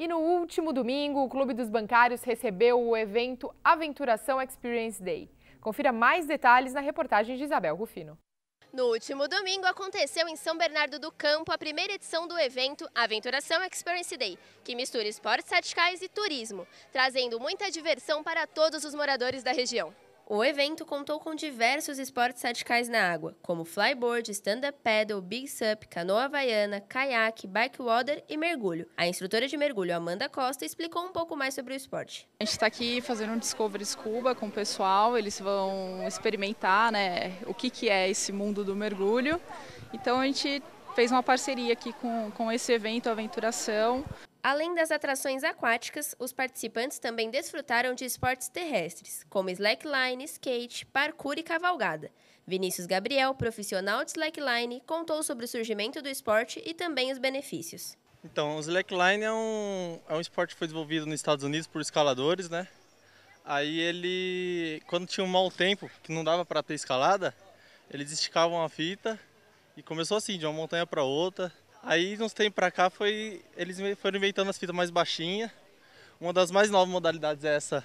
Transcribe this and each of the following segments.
E no último domingo, o Clube dos Bancários recebeu o evento Aventuração Experience Day. Confira mais detalhes na reportagem de Isabel Rufino. No último domingo, aconteceu em São Bernardo do Campo a primeira edição do evento Aventuração Experience Day, que mistura esportes radicais e turismo, trazendo muita diversão para todos os moradores da região. O evento contou com diversos esportes radicais na água, como flyboard, stand-up paddle, big sup, canoa havaiana, caiaque, bike water e mergulho. A instrutora de mergulho, Amanda Costa, explicou um pouco mais sobre o esporte. A gente está aqui fazendo um Discovery Scuba com o pessoal, eles vão experimentar né, o que, que é esse mundo do mergulho. Então a gente fez uma parceria aqui com, com esse evento Aventuração. Além das atrações aquáticas, os participantes também desfrutaram de esportes terrestres, como slackline, skate, parkour e cavalgada. Vinícius Gabriel, profissional de slackline, contou sobre o surgimento do esporte e também os benefícios. Então, o slackline é um, é um esporte que foi desenvolvido nos Estados Unidos por escaladores, né? Aí ele, quando tinha um mau tempo, que não dava para ter escalada, eles esticavam a fita e começou assim, de uma montanha para outra, Aí, uns tempos pra cá, foi, eles foram inventando as fitas mais baixinhas. Uma das mais novas modalidades é essa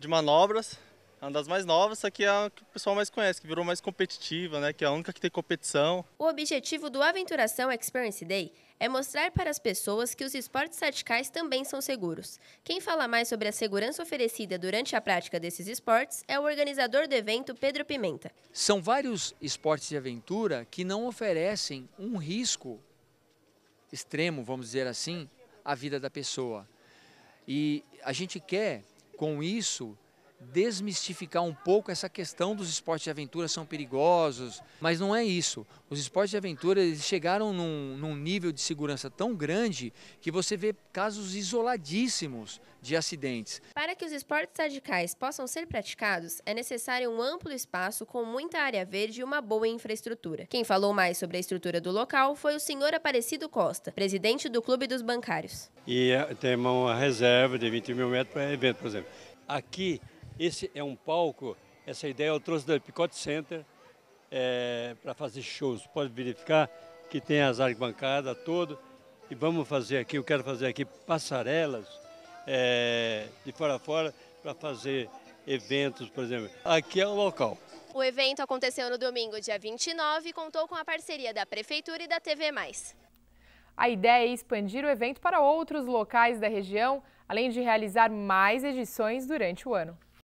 de manobras. É uma das mais novas, essa que é a que o pessoal mais conhece, que virou mais competitiva, né? Que é a única que tem competição. O objetivo do Aventuração Experience Day é mostrar para as pessoas que os esportes radicais também são seguros. Quem fala mais sobre a segurança oferecida durante a prática desses esportes é o organizador do evento, Pedro Pimenta. São vários esportes de aventura que não oferecem um risco extremo, vamos dizer assim, a vida da pessoa. E a gente quer, com isso, desmistificar um pouco essa questão dos esportes de aventura são perigosos, mas não é isso. Os esportes de aventura eles chegaram num, num nível de segurança tão grande que você vê casos isoladíssimos de acidentes. Para que os esportes radicais possam ser praticados, é necessário um amplo espaço com muita área verde e uma boa infraestrutura. Quem falou mais sobre a estrutura do local foi o senhor Aparecido Costa, presidente do Clube dos Bancários. E eh, tem uma reserva de 20 mil metros para evento, por exemplo. Aqui esse é um palco, essa ideia eu trouxe do Picote Center é, para fazer shows. Pode verificar que tem as arquibancadas todo. E vamos fazer aqui, eu quero fazer aqui passarelas é, de fora a fora para fazer eventos, por exemplo. Aqui é o local. O evento aconteceu no domingo, dia 29, e contou com a parceria da Prefeitura e da TV Mais. A ideia é expandir o evento para outros locais da região, além de realizar mais edições durante o ano.